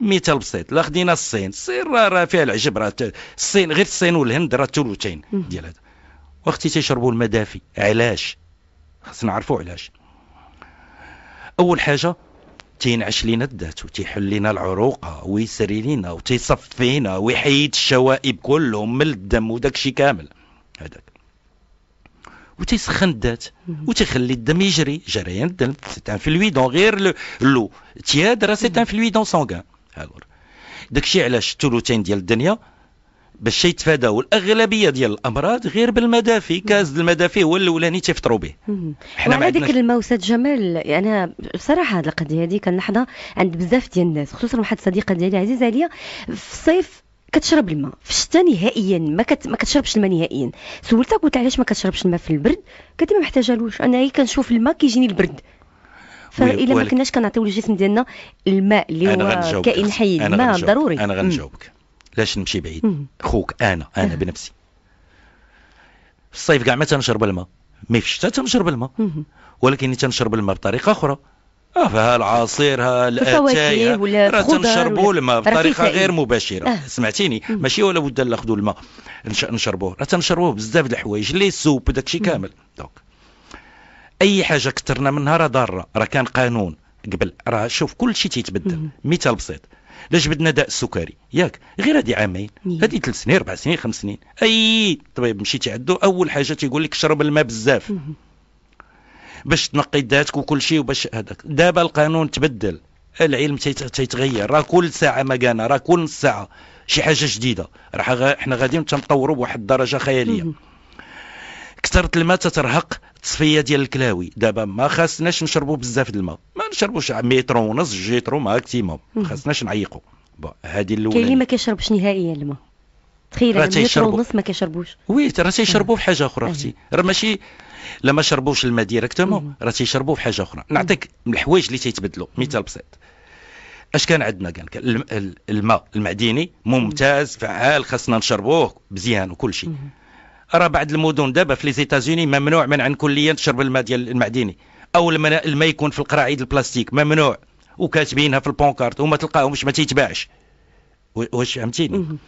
مثال بسيط لا خدينا الصين الصين راه فيها العجب راه الصين غير الصين والهند راه الثلثين ديال هذا واختي تيشربوا الماء دافي علاش خصنا نعرفوا علاش اول حاجه تينعش لينا الذات وتيحل لينا العروق ويسري لينا وتيصفينا ويحيد الشوائب كلهم من الدم وداكشي كامل هذاك وتيسخن الذات وتيخلي الدم يجري جريان الدم سيت ان فلويدون غير اللو تياد راه سيت ان فلويدون سونغان هاكور داكشي علاش الثلثين ديال الدنيا باش يتفاداو الاغلبيه ديال الامراض غير بالمدافي كاز المدافي هو الاولاني تيفطروا به حنا مع هذيك الماء جمال يعني انا بصراحه هذه القضيه هذه كنلاحظها عند بزاف ديال الناس خصوصا واحد الصديقه ديالي عزيزه عليا في الصيف كتشرب الماء في الشتاء نهائيا ما, كت... ما كتشربش الماء نهائيا سولتها قلت علاش ما كتشربش الماء في البرد قالت ما محتاجالوش انا هي كنشوف الماء كيجيني البرد فالا ما كناش كنعطيو للجسم ديالنا الماء اللي هو كائن حي الماء ضروري انا غنجاوبك لاش نمشي بعيد خوك انا انا آه. بنفسي في الصيف كاع ما تنشرب الماء مي في الشتاء تنشرب الماء ولكن تنشرب الماء بطريقه اخرى اه فها العصير ها الاتاي راه تنشربوا الماء بطريقه غير مباشره آه. سمعتيني ماشي ولا بد ناخذوا الماء نشربوه راه تنشربوه بزاف د الحوايج لي سوب داكشي كامل دونك اي حاجه كثرنا منها راه ضاره راه كان قانون قبل راه شوف كل شيء تيتبدل مثال بسيط لا جبدنا داء السكري ياك غير هذه عامين هذه ثلاث سنين اربع سنين خمس سنين اي طبيب مشيتي عنده اول حاجه تيقول لك شرب الماء بزاف باش تنقي ذاتك وكل شيء وباش هذاك دابا القانون تبدل العلم تيتغير راه كل ساعه مكانه راه كل ساعه شي حاجه جديده راه حنا غاديين تنطوروا بواحد الدرجه خياليه كثرت الماء تترهق تصفيه ديال الكلاوي دابا ما خاصناش نشربوا بزاف الماء ما نشربوش متر ونص جيترو ماكسيموم ما خاصناش نعيقوا هذه الاولى كاين اللي ما كيشربش نهائيا الماء تخيل راه ونص ما كيشربوش وي راه تيشربوا في حاجه اخرى اختي راه ماشي لا ما شربوش الماء ديريكتومون راه تيشربوا في حاجه اخرى نعطيك الحوايج اللي تيتبدلوا مثال بسيط اش كان عندنا كان الماء المعدني ممتاز فعال خاصنا نشربوه مزيان وكل شيء راه بعض المدن دابا في لي زيتازوني ممنوع منعا كليا تشرب الماء ديال المعدني او الماء يكون في القراعيد البلاستيك ممنوع وكاتبينها في البونكارت وما تلقاهمش ما تيتباعش واش فهمتيني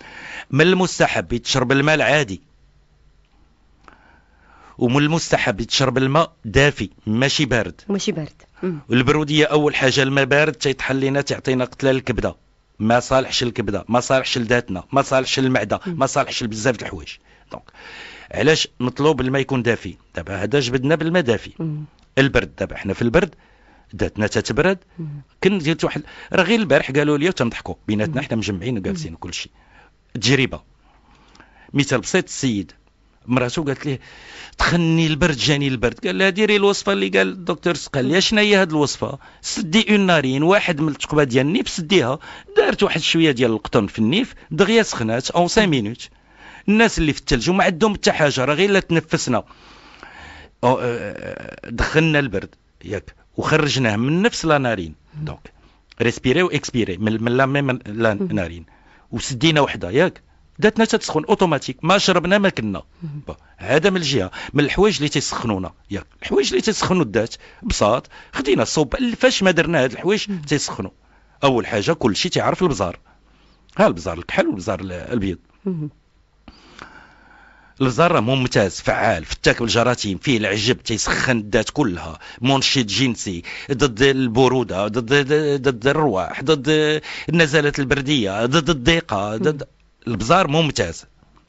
من المستحب يتشرب الماء العادي ومن المستحب يتشرب الماء دافي ماشي بارد ماشي بارد البروديه اول حاجه الماء بارد تيطحن لينا تعطينا قتله للكبده ما صالحش الكبده ما صالحش لذاتنا ما صالحش المعده ما صالحش لبزاف د الحوايج دونك علاش نطلب الماء يكون دافي دابا هذا جبدنا بالماء دافي البرد دابا حنا في البرد داتنا تتبرد كنت جيت واحد راه غير البارح قالوا لي تنضحكوا بيناتنا حنا مجمعين وجالسين وكل شيء تجربه مثال بسيط السيد مراته قالت ليه تخني البرد جاني البرد قال لها ديري الوصفه اللي قال الدكتور سقال لي شنو هي هذه الوصفه سدي اون نارين واحد من الثقبه ديال النيف سديها دارت واحد شويه ديال القطن في النيف دغيا سخنات اون 5 مينوت الناس اللي في الثلج وما عندهم حتى حاجه راه غير لا تنفسنا أه، أه، دخلنا البرد ياك وخرجناه من نفس لا نارين دونك ريسبيري واكسبيري من لا ميم لا نارين وسدينا وحده ياك داتنا تتسخن اوتوماتيك ما شربنا ما كنا هذا من الجهه من الحوايج اللي تيسخنونا ياك الحوايج اللي تيسخنوا الذات بساط خدينا الصوب فاش ما درنا هاد الحوايج تيسخنوا اول حاجه كل شيء تيعرف البزار ها البزار الكحل والبزار الابيض الذره ممتاز فعال فتاك بالجراثيم فيه العجب تيسخن الذات كلها منشط جنسي ضد البروده ضد ضد الرواح ضد النزلات البرديه ضد الضيقه ضد البزار ممتاز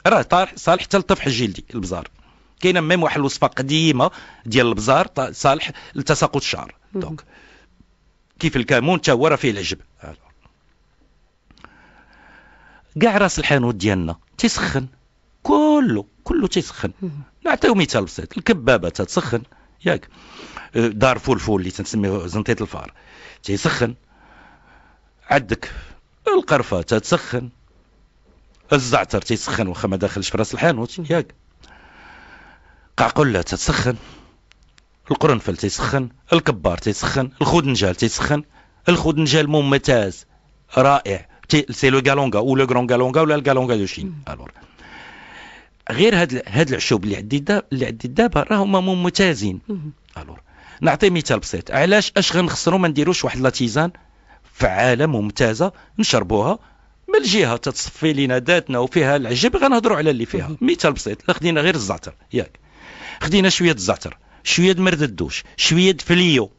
راه صالح حتى للطفح الجلدي البزار كاينه ميم واحد الوصفه قديمه ديال البزار صالح لتساقط الشعر دونك كيف الكامون حتى هو راه فيه العجب كاع راس الحانوت ديالنا تيسخن كله كله تيسخن نعطيو مثال بسيط الكبابه تتسخن ياك أه، دار فول فول اللي تنسميه زنطيط الفار تيسخن عندك القرفه تتسخن الزعتر تيسخن واخا ما داخلش في راس الحانوت ياك قعقله تتسخن القرنفل تيسخن الكبار تيسخن الخدنجال تيسخن الخدنجال ممتاز رائع سي لو غالونغا او لو غرون غالونغا ولا الغالونغا دو شين الور غير هاد هاد العشوب اللي عندي اللي عندي دابا راه هما ممتازين الور نعطي مثال بسيط علاش اش غنخسروا ما نديروش واحد لاتيزان فعاله ممتازه نشربوها من الجهه تتصفي لينا ذاتنا وفيها العجب غنهضروا على اللي فيها مثال بسيط لا خدينا غير الزعتر ياك خدينا شويه الزعتر شويه مرد الدوش شويه فليو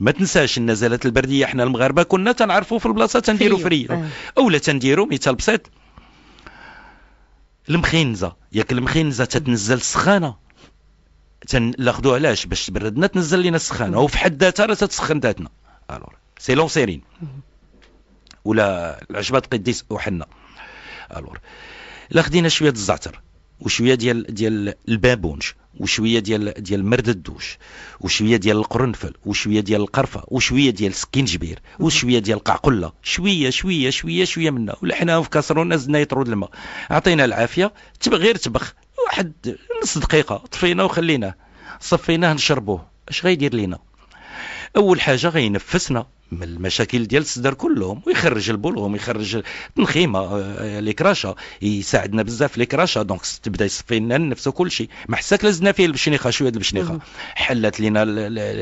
ما تنساش النزلات البرديه احنا المغاربه كنا تنعرفوا في البلاصه تنديروا فريو آه. اولا تنديروا مثال بسيط المخينزه ياك المخينزه تتنزل سخانه تناخذوها علاش باش تبردنا تنزل لينا السخانه وفي حد ذاتها راه تتسخن ذاتنا الور سي لونسيرين ولا العشبه قديس وحنا الور لا خدينا شويه الزعتر وشويه ديال ديال البابونج وشويه ديال ديال مرد الدوش وشويه ديال القرنفل وشويه ديال القرفه وشويه ديال السكنجبير وشويه ديال القعقله شويه شويه شويه شويه منها ولحنا في كاسرونه زدنا يطرود الماء عطينا العافيه غير تبخ واحد نص دقيقه طفينا وخليناه صفيناه نشربوه اش غيدير لينا اول حاجه غينفسنا من المشاكل ديال الصدر كلهم ويخرج البلغم ويخرج التنخيمه الكراشه آه، آه، يساعدنا بزاف الكراشه دونك تبدا يصفي لنا النفس وكل شيء ما حساك لزنا فيه البشنيخه شويه البشنيخه حلت لنا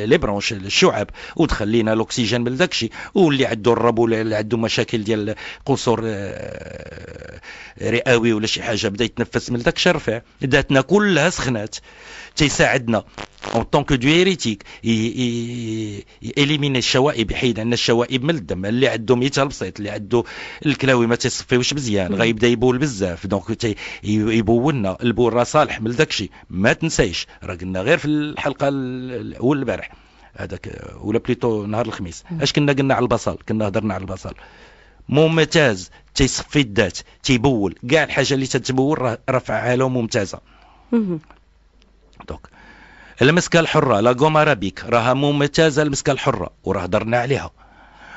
لي برونش الشعب ودخل لنا الاكسجين من داك الشيء واللي عنده الرب واللي عنده مشاكل ديال قصور آه، رئوي ولا شي حاجه بدا يتنفس من داك الشيء رفع داتنا كلها سخنات تيساعدنا اون طونك دو هيريتيك اليمين الشوائب يحيد عندنا الشوائب من الدم اللي عنده مثال بسيط اللي عنده الكلاوي ما تيصفيوش مزيان غيبدا يبول بزاف دونك يبولنا البول راه صالح من داكشي ما تنسايش راه قلنا غير في الحلقه الاول البارح هذاك ولا بليتو نهار الخميس اش كنا قلنا على البصل كنا هضرنا على البصل ممتاز تيصفي الذات تيبول كاع الحاجه اللي تتبول راه فعاله ممتازه دونك المسكة الحرة لا قوما ارابيك راها ممتازة المسكة الحرة وراه درنا عليها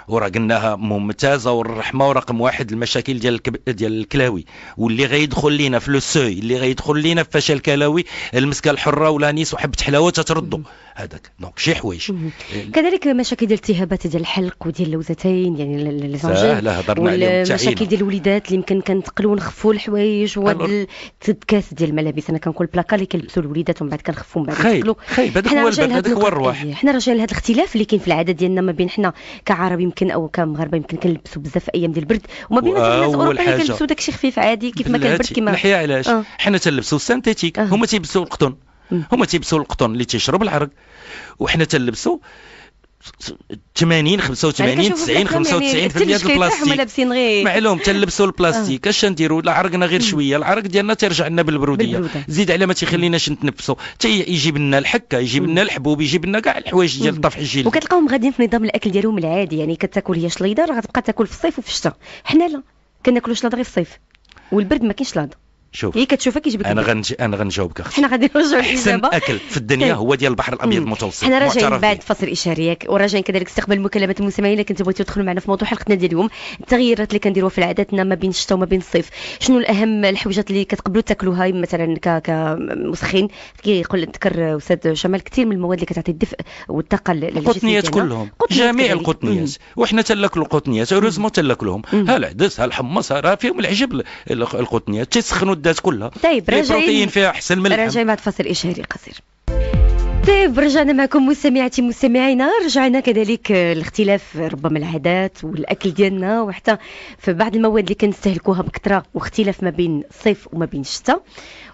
وراه قلناها ممتازه والرحمه ورقم واحد المشاكل ديال ديال الكلاوي واللي غيدخل لينا في لو سوي اللي غيدخل لينا في فشل كلوي المسكه الحره نيس وحبه حلاوه تتردو هذاك دونك شي حوايج إيه. كذلك مشاكل ديال التهابات ديال الحلق وديال اللوزتين يعني لي هضرنا عليهم المشاكل ديال الوليدات اللي يمكن كنتقلوا نخفوا الحوايج وهاد التدكاس ديال الملابس انا كنقول بلاكا اللي كيلبسوا الوليدات ومن بعد كنخفوا من بعد خايب خايب هذاك هو الباب هذاك هو الرواح حنا راجعين لهذا الاختلاف اللي كاين في العاده ديالنا ما بين حنا كعرب يمكن يمكن او كمغاربه يمكن كنلبسوا بزاف ايام ديال البرد وما بين الناس الاوروبيين كنلبسوا داكشي خفيف عادي كيف ما كان البرد كما الحياه علاش آه. حنا تنلبسوا السانتيتيك آه. هما تيلبسوا القطن هما تيلبسوا القطن اللي تيشرب العرق وحنا تنلبسوا 80 85 90 95 في يعني البلاستيك معلوم تنلبسوا البلاستيك آه. اش نديروا لا عرقنا غير شويه العرق ديالنا تيرجع لنا بالبروديه زيد على ما تيخليناش نتنفسوا حتى يجيب لنا الحكه يجيب لنا الحبوب يجيب لنا كاع الحوايج ديال الطفح الجلدي وكتلقاهم غاديين في نظام الاكل ديالهم العادي يعني كتاكل هي راه غتبقى تاكل في الصيف وفي الشتاء حنا لا كناكلوا شلاض غير في الصيف والبرد ما كاينش شلاض شوف هي إيه، كتشوفك يجيبك انا غنج... انا غنجاوبك اختي حنا غادي نرجعوا للاجابه اكل في الدنيا هو ديال البحر الابيض المتوسط حنا راجعين بعد فصل اشارياك وراجعين كذلك استقبال المكالمات المستمعين الا كنتو بغيتو تدخلوا معنا في موضوع حلقتنا ديال اليوم التغييرات اللي كنديروها في عاداتنا ما بين الشتاء وما بين الصيف شنو الاهم الحويجات اللي كتقبلوا تاكلوها مثلا ك كمسخين كيقول ذكر استاذ شمال كثير من المواد اللي كتعطي الدفء والطاقه للجسم القطنيات كلهم جميع القطنيات وحنا تناكلوا القطنيات اوروزمون تناكلوهم ها العدس ها الحمص راه فيهم العجب القطنيات تيسخنوا المدات كلها طيب راجعين البروتين فيها احسن من راجعين بعد فصل اشهاري قصير طيب رجعنا معكم مستمعاتي مستمعينا رجعنا كذلك آه، الاختلاف آه، ربما العادات والاكل ديالنا وحتى في بعض المواد اللي كنستهلكوها بكثره واختلاف ما بين الصيف وما بين الشتاء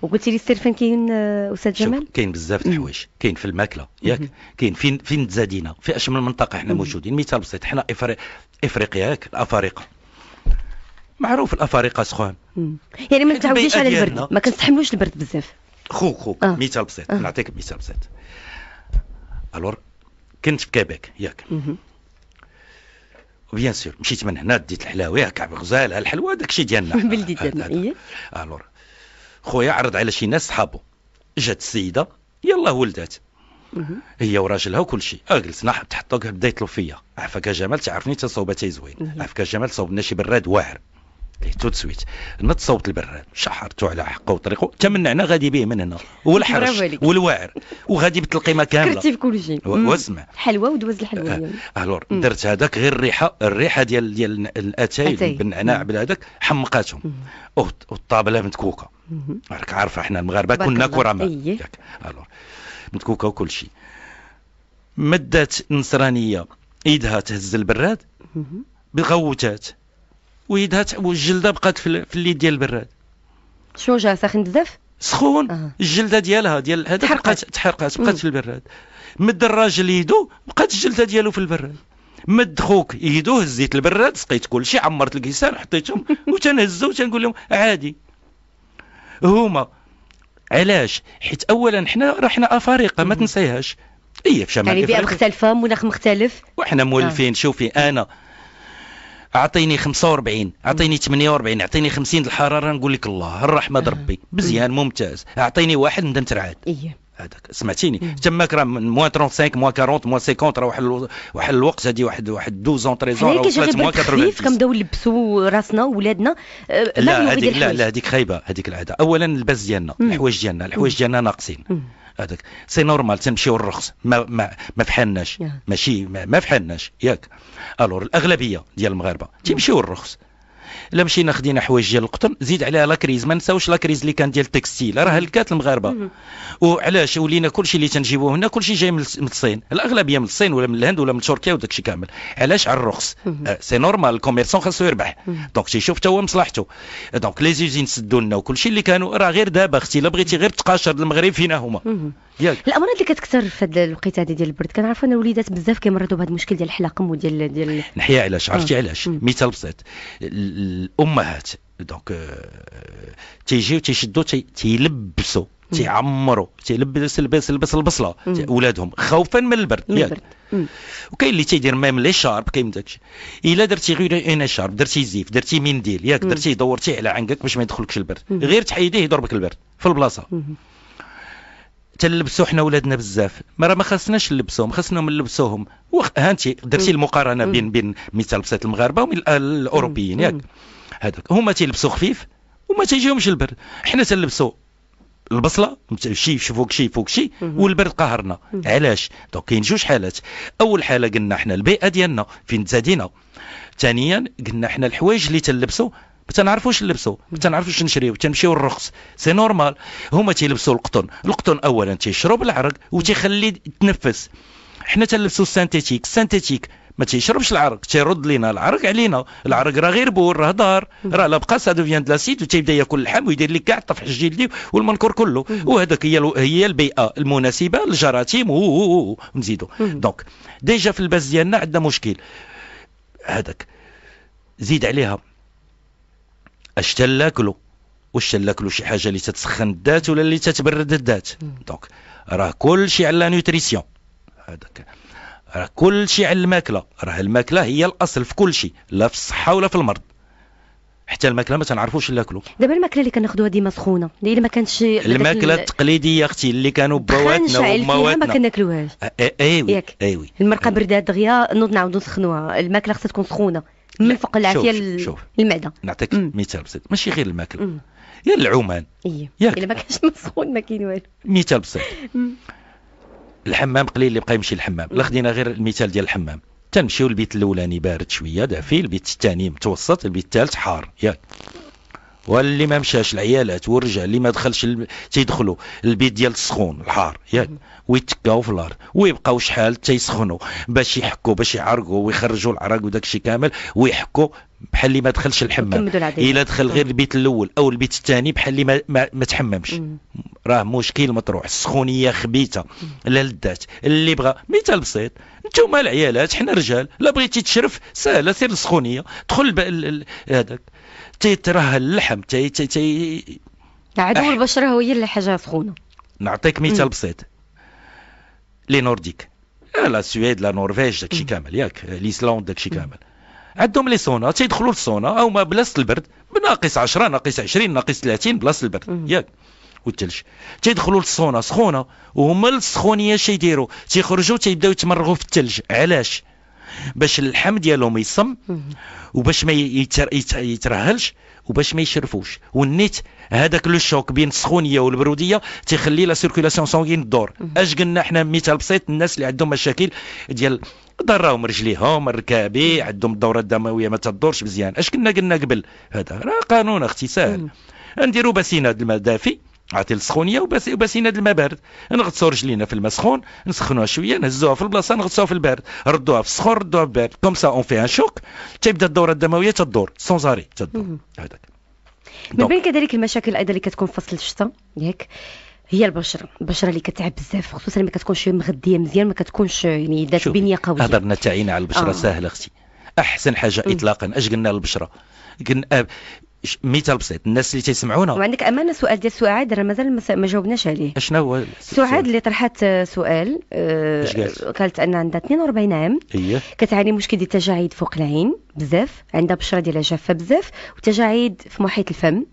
وقلتي لي السير فين كاين آه، استاذ جمال كاين بزاف الحوايج كاين في الماكله ياك كاين فين فين تزادينا في اشمل منطقه احنا موجودين مثال بسيط احنا افريقيا ياك الافارقه معروف الافارقه سخون يعني ما تعوديش على البرد ما كنستحملوش البرد بزاف خو خو آه. مثال بسيط آه. نعطيك مثال بسيط الور كنت في كيبيك ياك بيان سور مشيت من هنا ديت الحلاوي كعب غزال الحلوه داك الشيء ديالنا بلدي ديالنا الور خويا عرض على شي ناس صحابو جات السيده يلا ولدات هي وراجلها وكل شيء اجلسنا آه، حط تحطوك بدا يطلب فيا عفاك جمال تعرفني تصوبتي زوين عفاك جمال صوبنا شي براد واعر إيه، تو تسويت نط صوت البراد شحرتو على حقه وطريقه تمنعنا غادي به من هنا والحرش والوعر وغادي ما كامله كرتي في كل شيء واسمع حلوه ودوز الحلوه الور آه. آه، درت هذاك غير الريحه الريحه ديال ديال الاتاي بالنعناع بهذاك حمقاتهم والطابله متكوكه راك عارفه حنا المغاربه كنا كرماء طيب. ياك الور آه، متكوكه وكل شيء مدات نصرانيه ايدها تهز البراد بغوتات ويدها والجلده بقات في اليد ديال البراد شو جا ساخن بزاف سخون أه. الجلده ديالها ديال هذا بقات تحرقات بقات في البراد مد الراجل يدو بقات الجلده ديالو في البراد مد خوك يدو هزيت البراد سقيت كلشي عمرت الكيسان حطيتهم وتنهزو وتنقول لهم عادي هما علاش حيت اولا حنا راه افارقه ما تنسيهاش هي إيه، في شمال يعني بيئه مختلفه مناخ مختلف وحنا مولفين آه. شوفي انا اعطيني 45 اعطيني 48 اعطيني 50 الحراره نقول لك الله الرحمه ربي مزيان ممتاز اعطيني واحد نبدا نترعد إيه. هذاك سمعتيني إيه. تماك راه من موان 35 موان 40 موان 50 راه واحد واحد الوقت هادي واحد واحد 12 تريزون راه واحد موان 80 كنبداو نلبسوا راسنا وولادنا لا أه، هذيك لا لا هذيك خايبه هذيك العاده اولا اللباس ديالنا الحوايج ديالنا الحوايج ديالنا ناقصين هذاك سي نورمال تنمشيو الرخص ما ما, ما فحالناش ماشي ما, ما فحالناش ياك الوغ الاغلبيه ديال المغاربه تيمشيو الرخص الا مشينا خدينا حوايج ديال القطن زيد عليها لاكريز ما نساوش لاكريز اللي كان ديال التكستيل راه هلكات المغاربه وعلاش ولينا كلشي اللي تنجيبوه هنا كلشي جاي من الصين الاغلبيه من الصين ولا من الهند ولا من تركيا وداك الشيء كامل علاش على الرخص سي نورمال الكوميرسون خاصو يربح دونك تيشوف حتى هو مصلحته دونك لي زوزين سدوا لنا وكلشي اللي كانوا راه غير دابا اختي الا بغيتي غير تقاشر المغرب فينا هما ياك الامراض اللي كتكثر في هذا الوقيته هذه ديال البرد كنعرفوا ان الوليدات بزاف كيمرضوا بهذا المشكل ديال الحلاقم وديال ديال نحيا علاش عرفتي آه. علاش مثال بسيط الامهات دونك آه، تيجيو تيشدوا تيلبسوا تيعمروا تيلبس لبس لبس البصله ولادهم خوفا من البرد ياك وكاين اللي تيدير ميم لي شارب كاين داكشي الا درتي غير اون شارب درتي زيف درتي منديل ياك درتي دورتي على عنقك باش ما يدخلكش البرد غير تحيديه يضربك البرد في البلاصه تلبسوا حنا ولادنا بزاف ما راه ما خاصناش نلبسوهم خاصنا نلبسوهم وخ... ها انت درتي المقارنه بين بين مثال لبسات المغاربه ومن الاوروبيين ياك هذاك هما تيلبسوا خفيف وما تيجيهمش البرد حنا تنلبسوا البصله شي فوق شي فوق شي والبرد قهرنا علاش دونك كاين جوج حالات اول حاله قلنا حنا البيئه ديالنا فين تزادينا ثانيا قلنا حنا الحوايج اللي تنلبسوا ما تنعرفوش نلبسوا ما تنعرفوش نشريو تنمشيو للرخص سي نورمال هما تيلبسوا القطن القطن اولا تيشرب العرق وتيخلي تنفس حنا تنلبسوا السانتيتيك السانتيتيك ما تيشربش العرق تيرد لينا العرق علينا العرق راه غير بول راه دار راه لابقا سا دوفيان دو لاسيد وتيبدا ياكل اللحم ويدير لك كاع طفح الجلدي والمنكر كله وهذاك هي هي البيئه المناسبه للجراثيم ونزيدوا دونك ديجا في الباس ديالنا عندنا مشكل هذاك زيد عليها اش تلاكلو واش تلاكلو شي حاجه اللي تتسخن الذات ولا اللي تتبرد الذات دونك راه كلشي على نوتريسيون هذاك راه كلشي على الماكله راه الماكله هي الاصل في كلشي لا في الصحه ولا في المرض حتى الماكله ما تنعرفوش ناكلو دابا الماكله اللي كناخذوها ديما سخونه اللي ما كانتش الماكله التقليديه اختي اللي كانوا بواتنا ومواتنا ما كناكلوهاش ايوي ايوي المرقه بردات دغيا نوض نعاودو نسخنوها الماكله خصها تكون سخونه من فوق العافيه المعده نعطيك مثال بسيط ماشي غير الماكل يا العمان اي الا ما كانش مسخون ما كاين والو مثال بسيط الحمام قليل اللي بقى يمشي الحمام لا خدينا غير المثال ديال الحمام تنمشيو البيت الاولاني بارد شويه دافي البيت الثاني متوسط البيت الثالث حار ياك واللي ما مشاش العيالات والرجال اللي ما دخلش ال... تيدخلوا البيت ديال السخون الحار ياك ويتكاو في الارض ويبقاو شحال تيسخنوا باش يحكوا باش يعرقوا ويخرجوا العرق وداك الشيء كامل ويحكوا بحال اللي ما دخلش الحمام الا دخل غير البيت الاول او البيت الثاني بحال اللي ما, ما, ما تحممش راه مشكل مطروح السخونيه خبيته لا لذات اللي بغى مثال بسيط انتم العيالات حنا رجال لا بغيتي تشرف ساهله سير السخونيه دخل هذاك تيترهل اللحم تي تي تي عدو البشره هي اللي حاجه سخونه نعطيك مثال بسيط لي نورديك لا سويد لا نورفيج داكشي كامل ياك الايسلاند داكشي كامل عندهم لي سونا تيدخلوا للسونا او ما بلاصه البرد ناقص 10 ناقص 20 ناقص 30 بلاصه البرد ياك والثلج تيدخلوا للسونا سخونه وهما السخونيه اش يديروا تيخرجوا تيبداو يتمرغوا في الثلج علاش باش اللحم ديالهم يصم وباش ما يتر... يترهلش وباش ما يشرفوش والنيت هذاك لو شوك بين السخونيه والبروديه تيخلي لا سيركولاسيون سونغين دور اش قلنا حنا مثال بسيط الناس اللي عندهم مشاكل ديال ضراهم رجليهم الركابي عندهم الدوره الدمويه ما تدورش مزيان اش كنا قلنا قبل هذا راه قانون اختي ساهل نديروا بسينه الماء دافي عطي السخونيه وبسينه الماء بارد نغطسوا رجلينا في الماء سخون نسخنوها شويه نهزوها في البلاصه نغطسوها في البارد ردوها في السخون ردوها في البارد كوم سا اون في ان شوك تيبدا الدوره الدمويه تدور سون زاري تدور هذاك من بين كذلك المشاكل ايضا اللي كتكون في فصل الشتاء ياك هي البشره البشره اللي كتعب بزاف خصوصا ما كتكونش مغذيه مزيان ما كتكونش يعني ذات بنيه قويه هضرنا تاعينا على البشره آه. سهله اختي احسن حاجه اطلاقا اش قلنا البشره قلنا آه، مثال بسيط الناس اللي تيسمعونا وعندك امانه سؤال ديال سعاد راه مازال ما جاوبناش عليه أشنو هو سعاد اللي طرحت سؤال أه قالت ان عندها 42 عام إيه؟ كتعاني مشكل ديال التجاعيد فوق العين بزاف عندها بشره ديالها جافه بزاف وتجاعيد في محيط الفم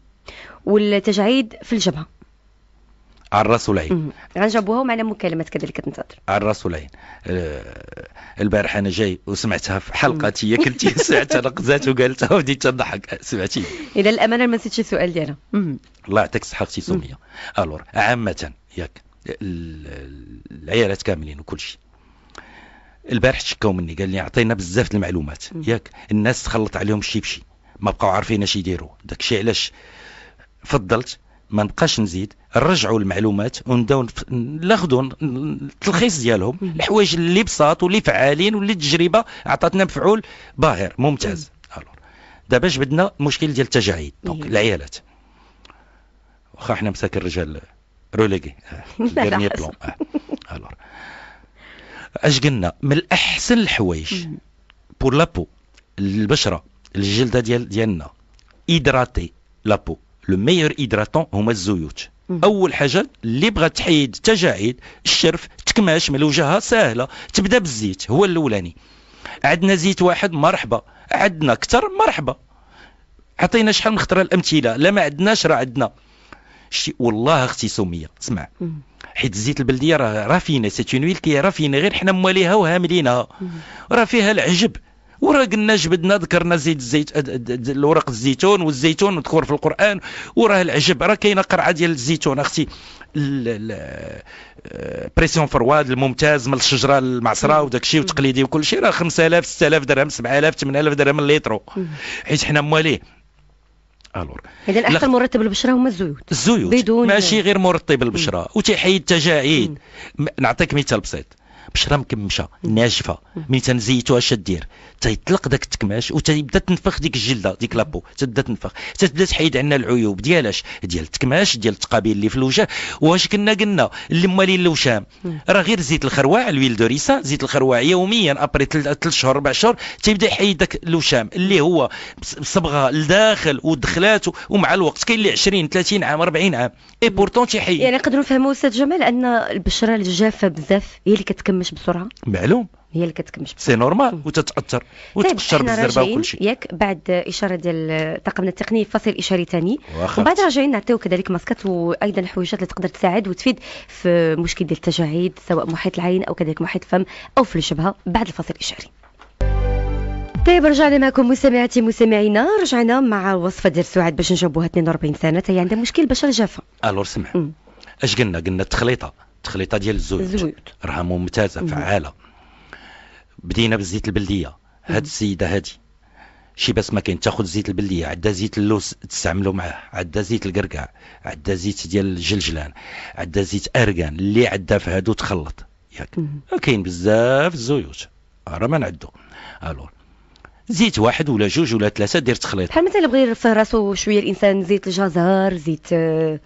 والتجاعيد في الجبهه الرسولين غنجاوبوهم على مكالمات كذلك تنتظر الرسولين آه، البارح انا جاي وسمعتها في حلقه هي كنت سمعتها نقزات وقالتها وبديت تضحك سمعتي الى الامانه ما نسيتش السؤال ديالها الله يعطيك الصحه اختي سميه الور عامه ياك العيالات كاملين وكل شيء البارح شكاو مني قال لي عطينا بزاف المعلومات ياك الناس تخلط عليهم شي بشي ما بقاو عارفين اش يديروا داكشي علاش فضلت ما نبقاش نزيد نرجعوا المعلومات ونبداو ناخذوا التلخيص ديالهم الحوايج اللي بساط واللي فعالين واللي التجربه عطاتنا مفعول باهر ممتاز الور دابا جبدنا المشكل ديال التجاعيد دونك العيالات واخا حنا مساك الرجال روليغي ديرني آه، بلون الور آه، اش قلنا من الاحسن الحوايج بور لابو البشره الجلده ديال ديالنا ايدراتي لابو لو ميور هيدراتون هما الزيوت اول حاجه اللي بغات تحيد التجاعيد الشرف تكماش من وجهها سهله تبدا بالزيت هو الاولاني عندنا زيت واحد مرحبا عندنا اكثر مرحبا عطينا شحال من خطره الامثله لا ما عندناش راه عندنا شي والله اختي سميه اسمع حيت الزيت البلديه راه رافينه سيت اون كي رافينه غير حنا مواليها وهاملينها راه فيها العجب وراه قلنا جبدنا ذكرنا زيت الزيت الورق الزيتون والزيتون مذكور في القران وراه العجب راه كاينه قرعه ديال الزيتون اختي بريسيون فرواد آه، الممتاز من الشجره المعصره وداك الشيء وتقليدي وكل شيء راه 5000 6000 درهم 7000 8000 درهم الليترو حيت حنا مواليه الور اذا الاكثر مرطب البشره هما الزيوت الزيوت بدون ماشي غير مرطب البشره وتحيد التجاعيد نعطيك مثال بسيط بشره مكمشه ناشفه ملي تنزيتوها اش دير تيطلق داك التكماش وتبدا تنفخ ديك الجلده ديك لابو تبدا تنفخ تبدا تحيد عنا العيوب ديالاش ديال التكماش ديال التقابيل اللي في الوجه واش كنا قلنا اللي مالين الوشام راه غير زيت الخروع الويل ريسا زيت الخروع يوميا ابري ثلاث شهور اربع شهور تيبدا يحيد داك الوشام اللي هو صبغه لداخل ودخلات ومع الوقت كاين اللي 20 30 عام 40 عام اي بورتون تيحيد يعني نقدروا نفهموا استاذ جمال ان البشره الجافه بزاف هي اللي كتكمل كتكمش بسرعه معلوم هي اللي كتكمش سي نورمال وتتاثر طيب، وتقشر بالزربه وكل شيء ياك بعد اشاره ديال طاقمنا التقني فصل اشاري ثاني وبعد راجعين نعطيو كذلك ماسكات وايضا الحويجات اللي تقدر تساعد وتفيد في مشكل ديال التجاعيد سواء محيط العين او كذلك محيط الفم او في الجبهه بعد الفصل الاشاري طيب رجعنا معكم مستمعاتي مستمعينا رجعنا مع وصفه ديال سعاد باش نجاوبوها 42 سنه هي عندها مشكل بشره جافه الور سمع اش قلنا قلنا التخليطه التخليطه ديال الزيوت راها ممتازه فعاله بدينا بالزيت البلديه هاد السيده هادي شي بس ما كاين تاخذ زيت البلديه عندها زيت اللوز تستعملو معاه عندها زيت القرقع عندها زيت ديال الجلجلان عندها زيت اركان اللي عندها في هادو تخلط ياك كاين بزاف الزيوت راه ما نعدو الور زيت واحد ولا جوج ولا ثلاثه دير تخليط بحال مثلا بغى يرفه راسو شويه الانسان زيت الجزر زيت آه،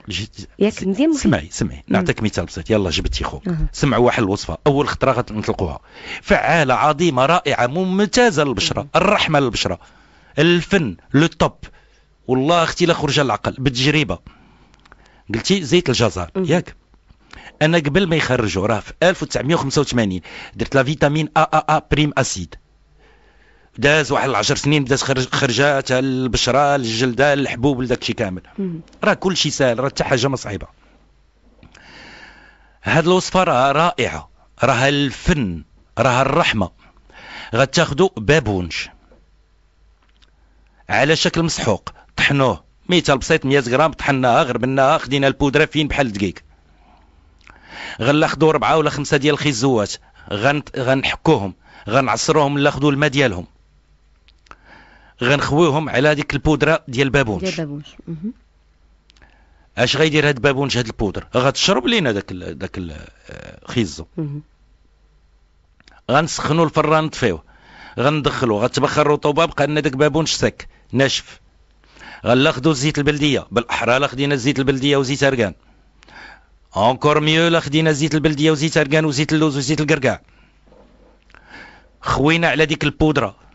ياك مزيان سمعي سمعي نعطيك مثال بسيط يلا جبتي خوك أه. سمعوا واحد الوصفه اول خطره غنطلقوها فعاله عظيمه رائعه ممتازه للبشره أه. الرحمه للبشره الفن لو توب والله اختي لا خرج العقل بالتجربه قلتي زيت الجزر أه. ياك انا قبل ما يخرجوا راه في 1985 درت لا فيتامين ا ا ا بريم اسيد داز واحد العشر سنين بدات خرجات البشره الجلده الحبوب لداكشي كامل راه كلشي سهل راه حتى حاجه ما صعيبه هاد الوصفه راه رائعه راه الفن راه الرحمه غتاخدو بابونج على شكل مسحوق طحنوه مثال بسيط 100 غرام طحناها غربناها خدينا البودره فين بحال الدقيق غناخدو ربعه ولا خمسه ديال الخيزوات غنحكوهم غنعصروهم ناخدو الماء ديالهم غنخويهم على هذيك البودره ديال بابونش ديال بابونج اش غيدير هاد بابونش هاد البودر غتشرب لينا داك داك الخيزو آه، غنسخنوا الفران نطفيوه غندخلو غتبخر الرطوبه بقى لنا داك بابونش سك ناشف غناخذوا الزيت البلديه بالاحرى لا خدينا الزيت البلديه وزيت اركان اونكور ميو لا خدينا الزيت البلديه وزيت اركان وزيت اللوز وزيت الكركاع خوينا على ديك البودره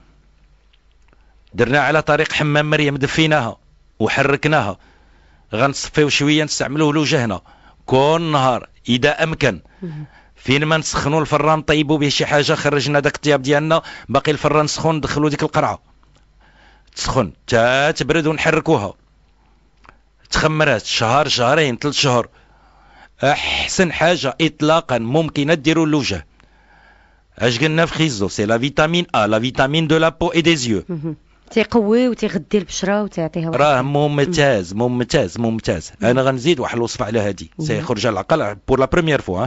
درنا على طريق حمام مريم دفيناها وحركناها غنصفيو شويه نستعملوه لوجهنا كل نهار اذا امكن فين ما نسخنوا الفران طيبوا به شي حاجه خرجنا داك الطياب ديالنا باقي الفران سخون ندخلوا ديك القرعه تسخن تا تبرد ونحركوها تخمرات شهر شهرين ثلاث شهور احسن حاجه اطلاقا ممكنه ديروا الوجه اش قلنا في خيزو سي لا فيتامين ا لا فيتامين دو لا بو اي دي زيو تيقوي وتيغدي البشره وتعطيها راه ممتاز ممتاز ممتاز انا غنزيد واحد الوصفه على هذه سيخرج على العقل بور لا بروميير فوا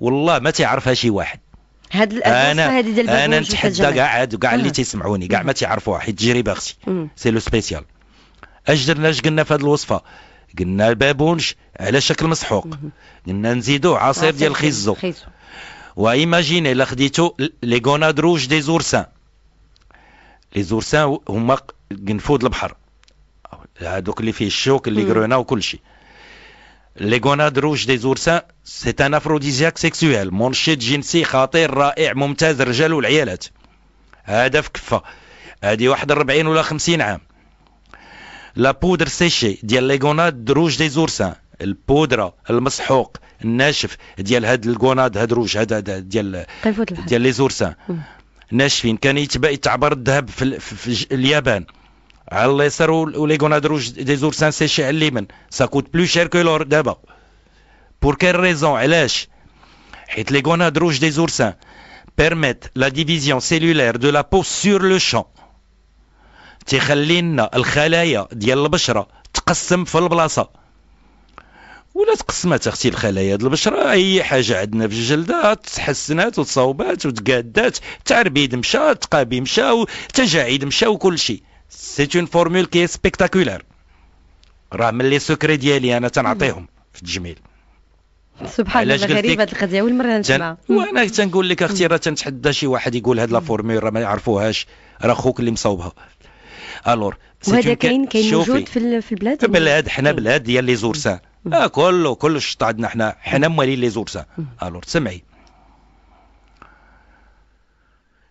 والله ما تيعرفها شي واحد هاد انا انا نتحدى كاع عاد كاع اللي آه. تيسمعوني كاع ما تيعرفوها حيت تجربه اختي سي لو سبيسيال اش درنا اش قلنا في هذه الوصفه قلنا البابونج على شكل مسحوق قلنا نزيدو عصير ديال الخيزو وايماجيني الا خديتو لي غوناد روج دي زورسان لي زورسان هما قنفود البحر هادوك اللي فيه الشوك اللي قرونا وكل شيء لي غوناد روج دي زورسان سي ان افروديزياك سيكسويل منشط جنسي خطير رائع ممتاز رجال والعيالات هذا في كفه هذه واحد 40 ولا 50 عام لا بودر سيشي ديال لي غوناد روج دي زورسان البودره المسحوق الناشف ديال هاد الكوناد هاد روج هاد ديال ديال لي زورسان ناشفين كان يتبع يتعبر الذهب في, في اليابان على اليسار وليغونادرو دي زورسان سيشي على اليمين سا بلو شير كو لور دابا بور كيل ريزون علاش حيت لي ليغونادرو دي زورسان permettent la division cellulaire de la peau sur le champ تيخلي لنا الخلايا ديال البشره تقسم في البلاصه ولا تقسمت اختي الخلايا ديال البشره اي حاجه عندنا في الجلده تحسنات وتصاوبات وتقادات تعربيد مشى تقابي مشى تجاعيد مشى وكل شيء سي اون فورمول كي سبيكتاكولار راه من لي سكري ديالي انا تنعطيهم في التجميل سبحان الله غريبه هذه القضيه اول مره نسمعها وانا تنقول لك اختي راه تنتحدى شي واحد يقول هاد لا فورمول راه ما يعرفوهاش راه خوك اللي مصاوبها الور وهذا كاين كاين موجود في البلاد بلاد حنا بلاد ديال لي زورسان آه كله كله شط عندنا احنا حنا مالين لي زورسا الو سمعي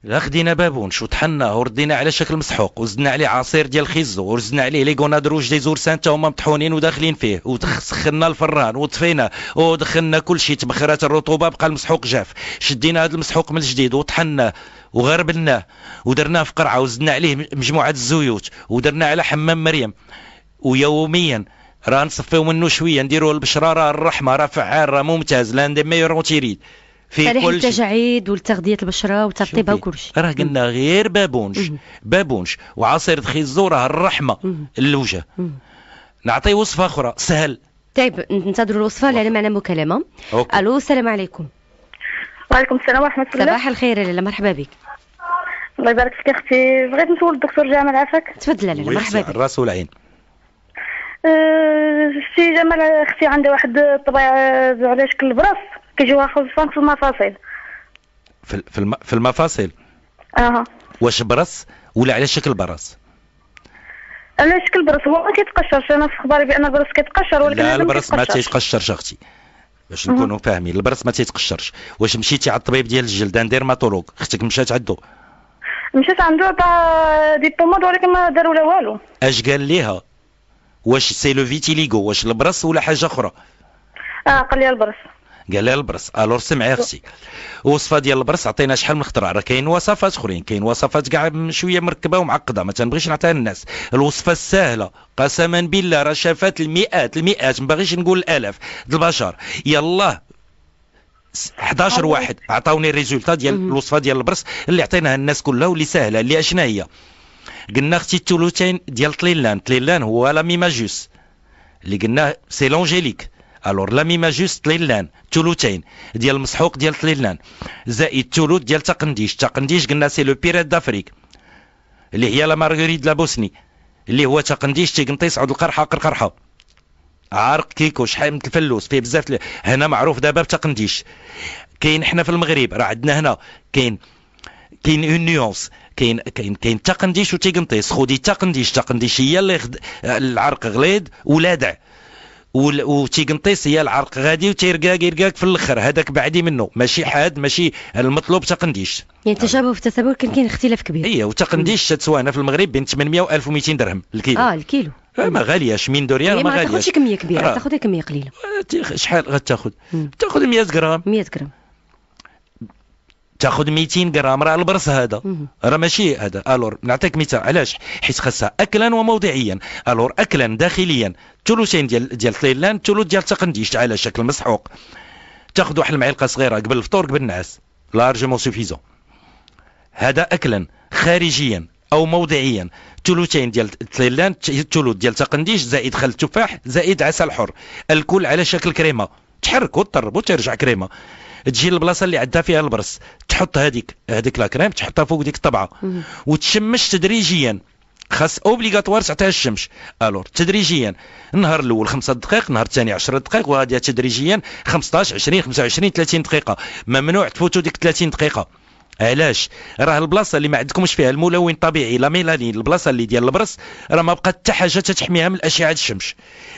لا خدينا بابونش وطحنا وردينا على شكل مسحوق وزدنا عليه عصير ديال الخيزو ورزنا عليه ليكونا دروج دي زورسان سانتا هما مطحونين وداخلين فيه وسخنا الفران وطفينا ودخلنا كل شيء تبخرات الرطوبه بقى المسحوق جاف شدينا هذا المسحوق من جديد وطحناه وغربلناه ودرناه في قرعه وزدنا عليه مجموعه الزيوت ودرنا على حمام مريم ويوميا راه نصفيو منه شويه نديرو البشره راه الرحمه راه فعال راه ممتاز لان دي ميور اونتيريد في كل التجاعيد والتغذيه البشره وترطيبها وكل شيء راه قلنا غير بابونج بابونج وعصير خيزو راه الرحمه للوجه نعطي وصفه اخرى سهل طيب ننتظروا الوصفه لان معنا مكالمه أوكي. الو السلام عليكم وعليكم السلام ورحمه الله صباح الخير لاله مرحبا بك الله يبارك فيك اختي بغيت نسول الدكتور جمال عافاك تفضل لاله مرحبا بك الراس والعين سي أه، جمال اختي عندها واحد الطبيعه على شكل براس كيجيوها خصوصا في المفاصل في في, المفاصل اها واش برص ولا على شكل برص على شكل برص هو ما كيتقشرش انا في خبري بان البرص كيتقشر ولكن لا البرص ما تيتقشرش اختي باش نكونوا فاهمين البرص ما تيتقشرش واش مشيتي على الطبيب ديال الجلدان ديرماتولوج اختك مشات عنده مشات عنده عطا دي بومود ولكن ما داروا لها والو اش قال ليها واش سي لو فيتيليغو واش البرص ولا حاجه اخرى اه قال لي البرص قال لي البرص الور سمعي اختي وصفه ديال البرص عطينا شحال من اختراع راه كاين وصفات اخرين كاين وصفات كاع شويه مركبه ومعقده ما تنبغيش نعطيها للناس الوصفه السهله قسما بالله راه شافات المئات المئات ما باغيش نقول الالاف البشر يلا 11 واحد عطاوني الريزولتا ديال الوصفه ديال البرص اللي عطيناها الناس كلها واللي سهله اللي اشنا هي قلنا اختي الثلثين ديال تليلان تليلان هو لا ميماجوس اللي قلنا سي لونجيليك الور لا ميماجوس تليلان ثلثين ديال المسحوق ديال تليلان زائد ثلث ديال تقنديش تقنديش قلنا سي لو بيريت دافريك اللي هي لا مارغريت لا بوسني اللي هو تقنديش تيقنطيس عود القرحه قرقرحه عرق كيكو شحال من الفلوس فيه بزاف هنا معروف دابا بتقنديش كاين حنا في المغرب راه عندنا هنا كاين كاين اون نيونس كاين كاين كاين تقنديش وتيقنطيس خودي تقنديش تقنديش هي اللي خد... العرق غليظ ولادع وتيقنطيس هي العرق غادي وتيرقاق يرقاك في الاخر هذاك بعدي منه ماشي حاد ماشي المطلوب تقنديش يعني تشابه في التثابر كان كاين اختلاف كبير اي وتقنديش هنا في المغرب بين 800 و 1200 درهم الكيلو اه الكيلو آه، ما غالياش مين دوريال إيه، ما غالياش ما تاخذش كميه كبيره آه. تاخذ كميه قليله آه، شحال غتاخذ تاخذ 100 غرام 100 غرام تاخذ 200 غرام راه البرص هذا راه ماشي هذا الور نعطيك مثال علاش حيت خاصها اكلا وموضعيا الور اكلا داخليا ثلثين ديال ديال طليلان ثلث ديال تقنديش على شكل مسحوق تاخذ واحد المعلقه صغيره قبل الفطور قبل النعاس لارجمون سوفيزون هذا اكلا خارجيا او موضعيا ثلثين ديال طليلان ثلث ديال تقنديش زائد خل التفاح زائد عسل حر الكل على شكل كريمه تحرك وتطرب وترجع كريمه تجي للبلاصه اللي عندها فيها البرص تحط هذيك هذيك لا كريم تحطها فوق ديك الطبعه وتشمش تدريجيا خاص اوبليغاتوار تعطيها الشمس الور تدريجيا النهار الاول 5 دقائق النهار الثاني 10 دقائق وهذه تدريجيا 15 20 25 30 دقيقه ممنوع تفوتوا ديك 30 دقيقه علاش راه البلاصه اللي ما عندكمش فيها الملون الطبيعي لا ميلانين البلاصه اللي ديال البرص راه ما بقات حتى حاجه تتحميها من اشعه الشمس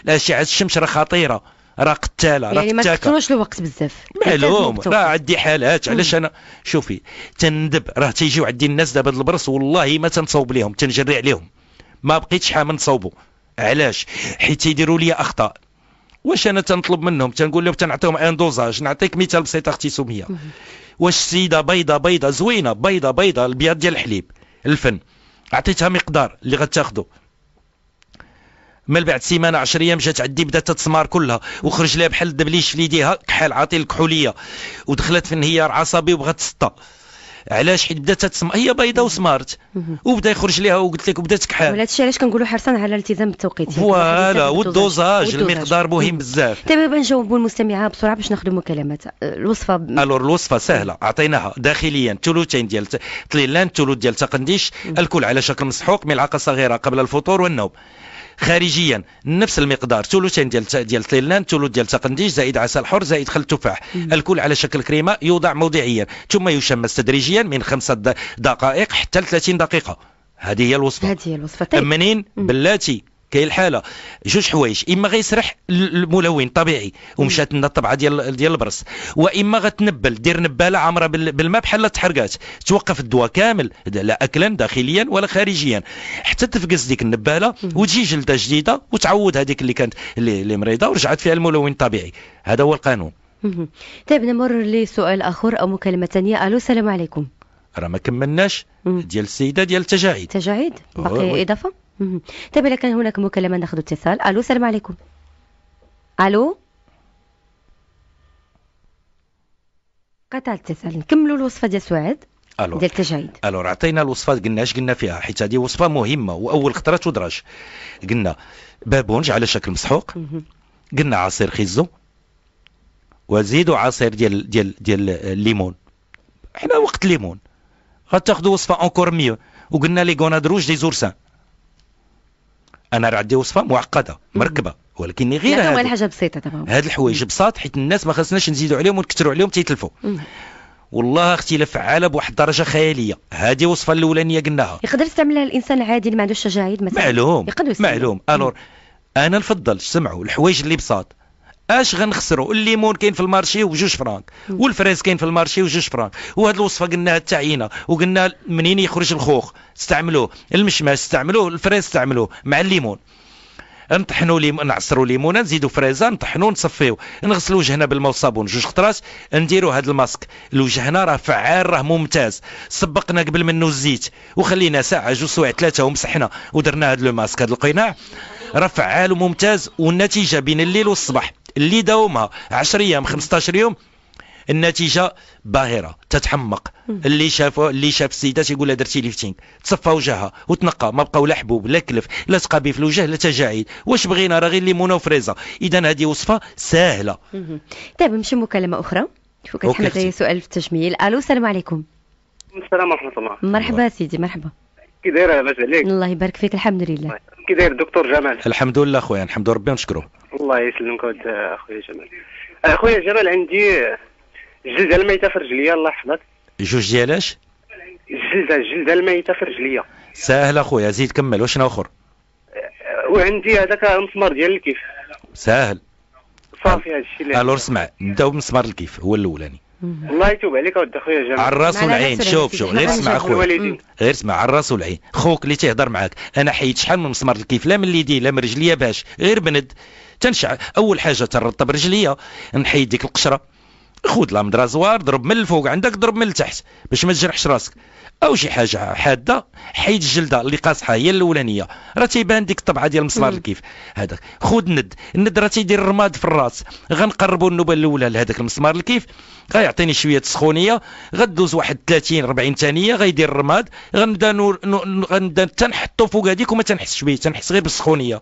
اشعه الشمس راه خطيره راه قتاله راه يعني ما تكثروش الوقت بزاف معلوم راه عندي حالات علاش انا شوفي تندب راه تيجيو عندي الناس دابا البرص والله ما تنصوب ليهم تنجري عليهم ما بقيتش حامل نصوبو علاش حيت تيديروا لي اخطاء واش انا تنطلب منهم تنقول لهم تنعطيهم ان دوزاج نعطيك مثال بسيط اختي سميه واش السيده بيضه بيضه زوينه بيضه بيضه البياض ديال الحليب الفن عطيتها مقدار اللي غتاخذه من بعد سيمانه 10 ايام جات عندي بدات تتسمار كلها وخرج لها بحال الدبليش في يديها كحال عاطي الكحوليه ودخلت في انهيار عصبي وبغات تسطى علاش حيت بدات تسمى هي بيضاء وسمارت وبدا يخرج ليها وقلت لك وبدات كحال ولا هادشي علاش كنقولوا حرصا على الالتزام بالتوقيت فوالا والدوزاج المقدار مهم بزاف دابا طيب نجاوبوا المستمعه بسرعه باش ناخذوا مكالمات الوصفه الور الوصفه سهله عطيناها داخليا ثلثين ديال طليلان ثلث ديال تقنديش الكل على شكل مسحوق ملعقه صغيره قبل الفطور والنوم خارجيا نفس المقدار ثلثين ديال ديال تايلاند ثلث ديال تقنديش زائد عسل حر زائد خل تفاح الكل على شكل كريمه يوضع موضعيا ثم يشمس تدريجيا من خمسة دقائق حتى 30 دقيقه هذه هي الوصفه هذه هي الوصفه طيب. منين بلاتي كاين الحاله جوج حوايج اما غيسرح الملون طبيعي ومشات لنا الطبعه ديال ديال البرص واما غتنبل دير نباله عامره بالماء بحال تحرقات توقف الدواء كامل لا اكلا داخليا ولا خارجيا حتى تفقس ديك النباله وتجي جلده جديده وتعود هذيك اللي كانت اللي مريضه ورجعت فيها الملون الطبيعي هذا هو القانون طيب نمر لسؤال اخر او مكالمه ثانيه الو السلام عليكم راه ما كملناش ديال السيده ديال التجاعيد تجاعيد باقي آه، اضافه طيب إذا كان هناك مكالمة ناخذ اتصال ألو السلام عليكم ألو قطع الاتصال نكملوا الوصفة ديال سعاد الو ديال التجاهيد الو عطينا الوصفات قلنا اش قلنا فيها حيت هذه وصفه مهمه واول خطره تدرج قلنا بابونج على شكل مسحوق قلنا عصير خيزو وزيدوا عصير ديال ديال ديال الليمون حنا وقت الليمون غتاخذوا وصفه اونكور ميو وقلنا لي غونادروج دي زورسان انا راه عندي وصفه معقده مركبه ولكن غير هذا هما بسيطه تمام هاد الحوايج بساط حيت الناس ما خصناش نزيدوا عليهم ونكثروا عليهم تيتلفوا والله اختي لفعاله بواحد الدرجه خياليه هذه الوصفه الاولانيه قلناها يقدر يستعملها الانسان العادي اللي ما عندوش شجاعيد مثلا معلوم معلوم الور انا نفضل سمعوا الحوايج اللي بساط اش غنخسروا الليمون كاين في المارشي وجوج فرانك والفريز كاين في المارشي وجوج فرانك وهاد الوصفه قلناها التعيينه وقلنا منين يخرج الخوخ استعملوه المشماش استعملوه الفريز استعملوه مع الليمون نطحنوا لي نعصروا ليمونه نزيدوا فريزه نطحنوا نصفيو نغسلوا وجهنا بالماء والصابون جوج خطرات نديروا هذا الماسك الوجه هنا راه فعال راه ممتاز سبقنا قبل منه الزيت وخلينا ساعه جوج سوايع ثلاثه ومسحنا ودرنا هذا لو ماسك هذا القناع راه فعال وممتاز والنتيجه بين الليل والصباح اللي داومها 10 ايام 15 يوم النتيجه باهره تتحمق اللي شافوا اللي شاف السيده تيقول لها درتي ليفتينغ تصفى وجهها وتنقى ما بقاو لا حبوب لا كلف لا تقابي في الوجه لا تجاعيد واش بغينا راه غير ليمونه وفريزه اذا هذه وصفه سهله طيب نمشي مكالمه اخرى شوف كتحمد سؤال في التجميل الو السلام عليكم السلام ورحمه الله مرحبا سيدي مرحبا كي دايره لاباس عليك الله يبارك فيك الحمد لله كي داير الدكتور جمال الحمد لله خويا الحمد لله ربي نشكره الله يسلمك اخويا جمال اخويا أه، جمال عندي جلدة الميته في رجليا الله يحفظك جوج ديال اش الجلده الجلده الميته في رجليا ساهل اخويا زيد كمل واش اخر أه، وعندي هذاك المسمار ديال الكيف ساهل صافي هذا الشيء اللي الور سمع نبداو بمسمار الكيف هو الاولاني الله يتوب عليك اودي خويا جمال على الراس والعين شوف شوف غير اسمع اخويا غير اسمع على الراس والعين خوك اللي تيهضر معاك انا حيت شحال من مسمار الكيف لا من يدي لا من رجليا باش غير بند تنشع اول حاجه ترطب رجليا نحيد ديك القشره خذ لامدرازوار ضرب من الفوق عندك ضرب من التحت باش ما تجرحش راسك او شي حاجه حاده حيد الجلده اللي قاصحه هي الاولانيه راه تيبان ديك الطبعه ديال مسمار الكيف هذاك خذ ند الند راه تيدير الرماد في الراس غنقربوا النوبه الاولى لهذاك المسمار الكيف غيعطيني شويه سخونيه غدوز واحد 30 40 ثانيه غيدير الرماد غنبدا غنبدا تنحطو فوق هذيك وما تنحسش به تنحس غير بالسخونيه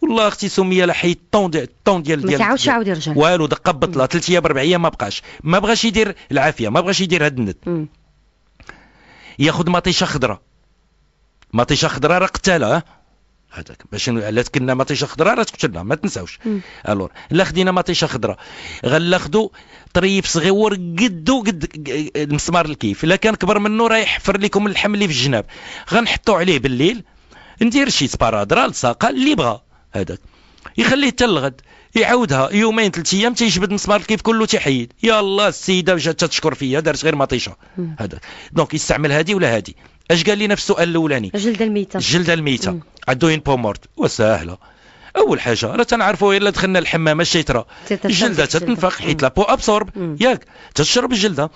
والله اختي سميه لحيت الطون ديال الطون ديال ديال ما تعاودش عاود يرجع والو دقه بطله ثلاث ايام اربع ايام ما بقاش ما بغاش يدير العافيه ما بغاش يدير هاد النت ياخذ مطيشه خضراء مطيشه خضراء راه قتاله هذاك باش لا تكلنا مطيشه خضراء راه تقتلنا ما تنساوش الور لا خدينا مطيشه خضراء غناخذوا طريف صغيور قدو قد المسمار الكيف الا كان كبر منه راه يحفر لكم اللحم اللي في الجناب غنحطوا عليه بالليل ندير شي سبارادرا لصاقه اللي بغا هذاك يخليه حتى الغد يعاودها يومين ثلاث ايام تيجبد مسمار الكيف كله تيحيد الله السيده جات تشكر فيا دارت غير مطيشه هذا دونك يستعمل هذه ولا هذه اش قال لنا في السؤال الاولاني الجلده الميته الجلده الميته عدوين بومورت وسهله اول حاجه راه تنعرفوا الا دخلنا الحمام الشيطره الجلده تتنفخ حيت لابو ابسورب ياك تشرب الجلده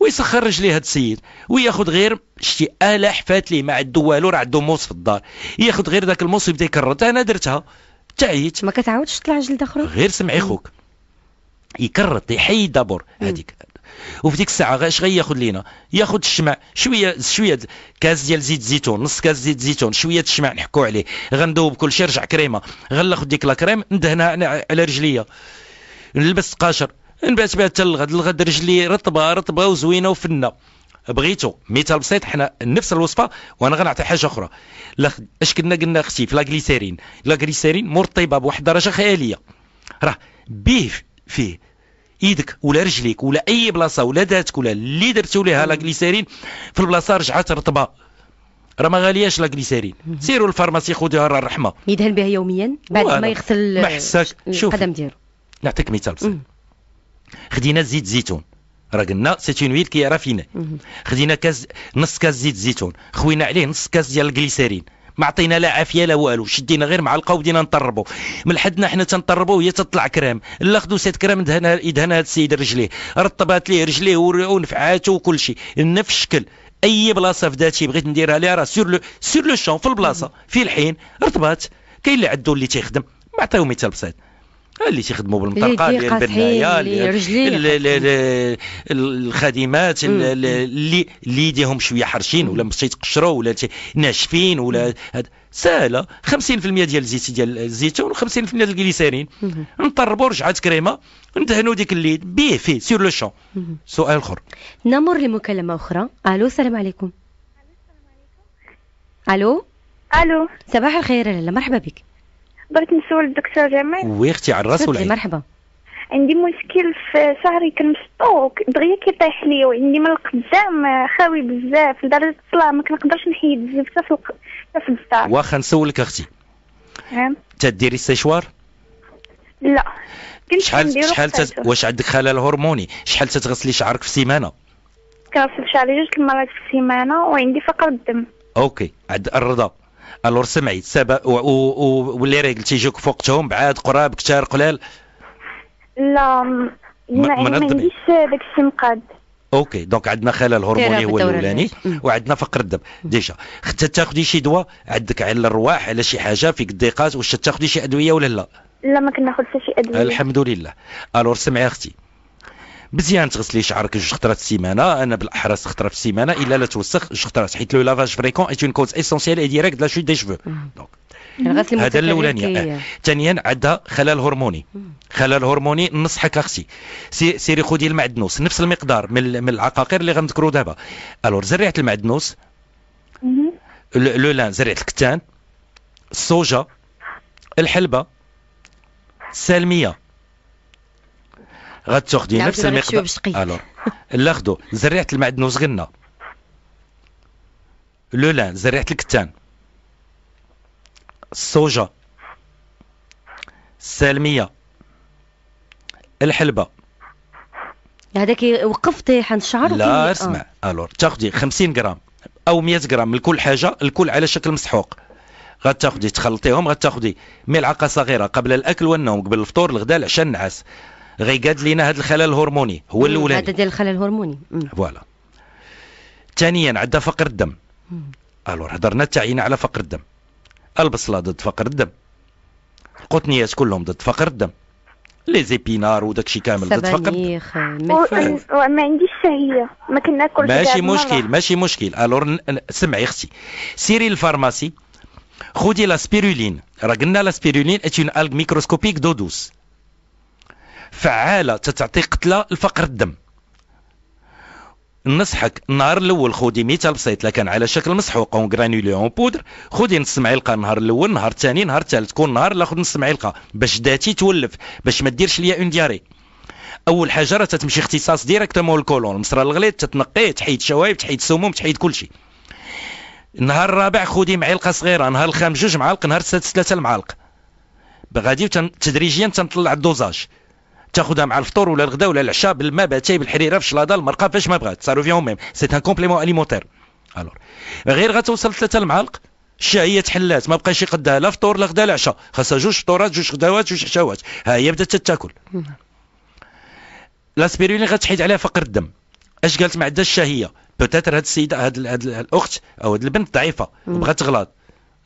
ويسخر رجليه هذا السيد وياخذ غير شتي اله حفات ليه ما عندو والو راه عنده موس في الدار ياخذ غير ذاك الموس يبدا يكرر انا درتها تعيت ما كتعاودش تطلع جلد اخرى غير سمعي خوك يكرط يحيد دابور هذيك وفي ديك الساعه اش غياخذ لينا ياخذ الشمع شويه شويه كاس ديال زيت الزيتون نص كاس زيت الزيتون شويه الشمع نحكو عليه غندوب كل شيء رجع كريمه غناخذ ديك لا كريم ندهنها على رجليا نلبس قاشر من بعد تبعت الغد الغد رجلي رطبه رطبه وزوينه وفنه بغيتو مثال بسيط حنا نفس الوصفه وانا غنعطي حاجه اخرى اش كنا قلنا اختي في لاكليسيرين لاكليسيرين مرطبه بواحد الدرجه خياليه راه به فيه ايدك ولا رجليك ولا اي بلاصه ولا ذاتك ولا اللي درتو ليها لاكليسيرين في البلاصه رجعت رطبه راه ما غالياش لاكليسيرين سيروا للفارماسي خذوها راه الرحمه يدهن بها يوميا بعد ما يغسل ما شوف القدم ديالو نعطيك مثال بسيط خدينا زيت زيتون راه قلنا سيتين ويل كي رافيني خدينا كاس نص كاس زيت زيتون خوينا عليه نص كاس ديال الجليسرين ما عطينا لا عافيه لا والو شدينا غير معلقه وبدينا نطربوا من حدنا حنا تنطربوا وهي تطلع كرام لا خدو سيت كرام دهنها يدهنها هذا السيد رجليه رطبات ليه رجليه ونفعاته وكل شيء نفس الشكل اي بلاصه في ذاتي بغيت نديرها ليها راه سور لو سور لو شون في البلاصه في الحين رطبات كاين اللي عنده اللي تيخدم نعطيو مثال بسيط اللي تيخدموا بالمطرقه اللي البنايه اللي الخادمات اللي اللي يديهم شويه حرشين ولا تيتقشروا ولا ناشفين ولا هذا سهله 50% ديال الزيت ديال الزيتون و50% ديال الجليسيرين نطربوا رجعات كريمه ندهنوا ديك الليد بيه فيه سير لو شون سؤال اخر نمر لمكالمه اخرى الو السلام عليكم الو الو صباح الخير لاله مرحبا بك بغيت نسول الدكتور جمال وي اختي على الراس والعين مرحبا عندي مشكل في شعري كنمشطو دغيا كيطيح لي وعندي من القدام خاوي بزاف لدرجه الطلع ما كنقدرش نحيد الزفته في في الدار واخا نسولك اختي نعم تديري السيشوار لا شحال شحال تت... واش عندك خلل هرموني شحال تتغسلي شعرك في السيمانه كنغسل شعري جوج المرات في السيمانه وعندي فقر الدم اوكي عند الرضا الور سمعي سبا واللي قلتي تيجيوك فوقتهم بعاد قراب كثار قلال لا ما, ما عنديش داك الشيء مقاد اوكي دونك عندنا خلل هرموني هو إيه، الاولاني وعندنا فقر الدم ديجا حتى تاخذي شي دواء عندك على الرواح على شي حاجه فيك الضيقات واش تاخذي شي ادويه ولا لا لا ما كناخذ حتى شي ادويه الحمد لله الور سمعي اختي مزيان تغسلي شعرك جوج خطرات في السيمانه انا بالاحرى خطره في السيمانه الا لا توسخ جوج خطرات حيت لو لافاج فريكون ايت اون كوز اسونسيال اي ديريكت لا شوي دي شفو دونك هذا الاولاني آه. ثانيا عندها خلل هرموني خلل هرموني نصحك اختي سيري خذي المعدنوس نفس المقدار من, من العقاقير اللي غنذكروا دابا الور زريعه المعدنوس لولان زريعه الكتان الصوجه الحلبه السالميه غتاخدي نفس المقدار الوغ ناخدو زريعه المعدنوس غنه لولان زريعه الكتان الصوجه السالميه الحلبه هذاك وقف حن الشعر لا اسمع آه. الور تاخدي 50 غرام او 100 غرام من كل حاجه الكل على شكل مسحوق غتاخدي تخلطيهم غتاخدي ملعقه صغيره قبل الاكل والنوم قبل الفطور الغداء العشاء النعاس غيقاد لينا هذا الخلل الهرموني هو الاولاني هذا ديال الخلل الهرموني فوالا ثانيا عندها فقر الدم الور هضرنا تعينا على فقر الدم البصله ضد فقر الدم القطنيات كلهم ضد فقر الدم لي زيبينار وداكشي كامل ضد فقر ما عنديش شهيه ما كناكلش ماشي مشكل ماشي مشكل الور سمعي اختي سيري للفارماسي خودي لا سبيرولين راه قلنا لا سبيرولين اتون الغ ميكروسكوبيك دودوس فعاله تتعطي قتله لفقر الدم نصحك النهار الاول خذي مثال بسيط لكن على شكل مسحوق اون غرانولي اون بودر خذي نص معلقه نهار الاول نهار الثاني نهار الثالث كل نهار ناخذ نص معلقه باش داتي تولف باش ما ديرش ليا اون دياري اول حاجه راه تتمشي اختصاص ديريكتومون الكولون المصرى الغليظ تتنقيه تحيد شوايب تحيد سموم تحيد كل شيء النهار الرابع خذي معلقه صغيره نهار الخامس جوج معالق نهار السادس ثلاثه المعالق غادي تدريجيا تنطلع الدوزاج تاخذها مع الفطور ولا الغداء ولا العشاء بالماء باتاي بالحريره في الشلاضه المرقه فاش ما بغات سا فيهم ميم سي ان كومبليمون اليمونتير الور غير غتوصل ثلاثه المعالق الشهية تحلات ما بقاش يقدها لا فطور لا غدا لا عشاء خاصها جوج فطورات جوج غداوات جوج عشاوات ها هي بدات تاكل لاسبيرولين غتحيد عليها فقر الدم اش قالت ما عندهاش الشهيه بوتيتر هاد السيده هاد, هاد الاخت او هاد البنت ضعيفه وبغات تغلط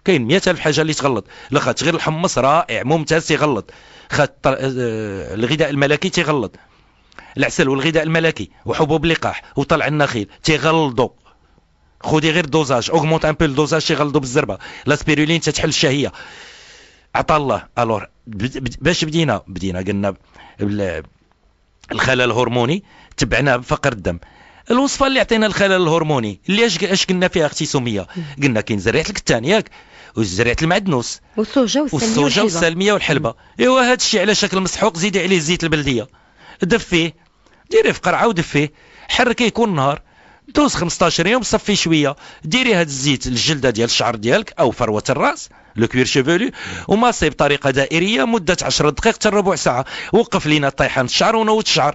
كاين 100000 حاجه اللي تغلط لا غير الحمص رائع ممتاز تيغلط خط آه، الغذاء الملكي تيغلط العسل والغذاء الملكي وحبوب اللقاح وطلع النخيل تيغلطوا خذي غير دوزاج اوغمونت ان بو الدوزاج تيغلطوا بالزربه لا سبيرولين تتحل الشهيه عطا الله الور باش بدينا بدينا قلنا الخلل الهرموني تبعناه بفقر الدم الوصفه اللي عطينا الخلل الهرموني اللي اش قلنا فيها اختي سميه قلنا كاين زريعه الكتان ياك وزريعه المعدنوس والصوجه والسلميه والصوجه والسلميه والحلبه ايوا هذا الشيء على شكل مسحوق زيدي عليه زيت البلديه دفيه ديريه في قرعه ودفيه حركيه يكون نهار دوز 15 يوم صفي شويه ديري هذا الزيت الجلده ديال الشعر ديالك او فروه الراس لو كوير شيفولي وماصي بطريقه دائريه مده 10 دقائق حتى ربع ساعه وقف لينا طيحان الشعر ونوض الشعر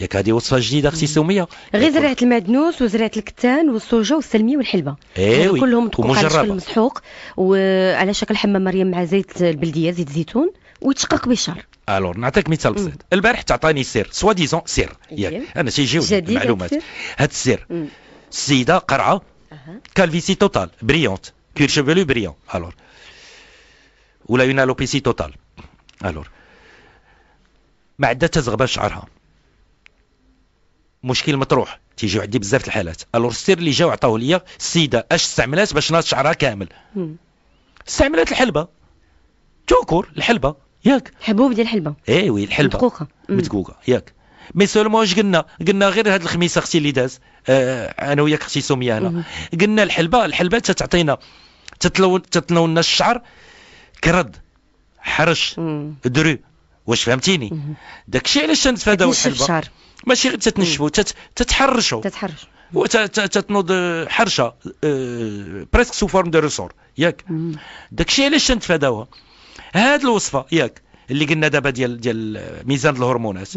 ياك هذه وصفه جديده اختي سميه غير زراعه المعدنوس وزراعه الكتان والسوجه والسلميه والحلبه ايوي كلهم تكون على شكل مسحوق وعلى شكل حمام مريم مع زيت البلديه زيت الزيتون ويتشقق بشار الور نعطيك مثال بسيط البارح تعطاني سر سوا ديزون سر إيه. ياك انا تيجيوني المعلومات هاد السر السيده قرعه كالفيسي توتال بريونت كير شيفولو بريون الور ولا اون الوبيسي توتال الور ما عندها تزغبه شعرها مشكل مطروح تيجيو عندي بزاف د الحالات الور السر اللي جاو عطاو ليا السيده اش استعملات باش ناض شعرها كامل استعملات الحلبه جوكور الحلبه ياك حبوب ديال الحلبه اي وي الحلبه مدقوقه مدقوقه ياك مي سولمون اش قلنا قلنا غير هاد الخميسه اختي اللي داز آه انا وياك اختي سميه هنا قلنا الحلبه الحلبه تتعطينا تتلون تتلون الشعر كرد حرش درو واش فهمتيني داكشي علاش تنتفاداو الحلبه ماشي غير تتنشفوا تتحرشوا تتحرشوا وتتنوض آه، حرشه بريسك سو فورم دو ريسور ياك داكشي علاش تنتفاداوها هاد الوصفه ياك اللي قلنا دابا ديال ديال ميزان الهرمونات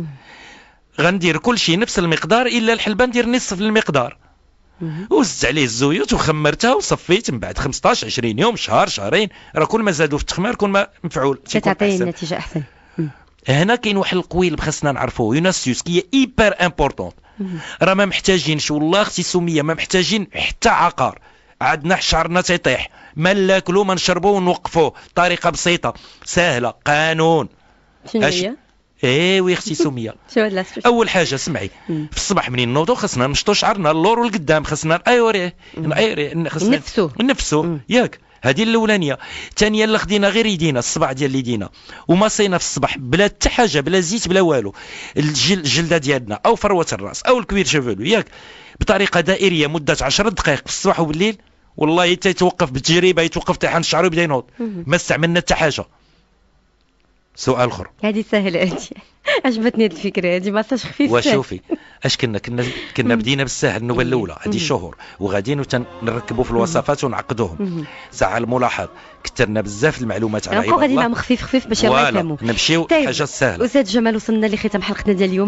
غندير كل شيء نفس المقدار الا الحلبه ندير نصف المقدار وزدت عليه الزيوت وخمرتها وصفيت من بعد 15 20 يوم شهر شهرين راه كل ما زادوا في التخمير كل ما مفعول تتعطي النتيجه احسن هنا كاين واحد القويل خاصنا نعرفوه يوناسيوس كي هي ايبر امبورطون راه ما محتاجينش والله اختي سميه ما محتاجين حتى عقار عندنا شعرنا تيطيح ما ناكلو ما نشربو ونوقفوه طريقه بسيطه سهله قانون شنو هي؟ إيه وي اختي سميه اول حاجه سمعي في الصباح منين نوضو خصنا نشطو شعرنا اللور والقدام خصنا نايوريه نايوريه خصنا نفسو نفسو ياك هذه الاولانيه ثانيا اللي خدينا غير يدينا الصبع ديال يدينا صينا في الصباح بلا حتى حاجه بلا زيت بلا والو الجلده ديالنا او فروه الراس او الكوير شافولو ياك بطريقه دائريه مده 10 دقائق في الصباح وبالليل والله حتى يتوقف بالتجربه يتوقف طيحان الشعر ويبدا ينوض ما استعملنا حتى حاجه سؤال اخر هذه سهله انت عجبتني هذه الفكره هذه ماساج خفيف وشوفي اش كنا كنا كنا بدينا بالسهل النوبه الاولى هذه شهور وغاديين نركبوا في الوصفات ونعقدوهم ساعه الملاحظ كثرنا بزاف المعلومات على عباد الله غادي نعم خفيف خفيف باش يفهموا نمشيو طيب، حاجه سهله استاذ جمال وصلنا لختام حلقتنا ديال اليوم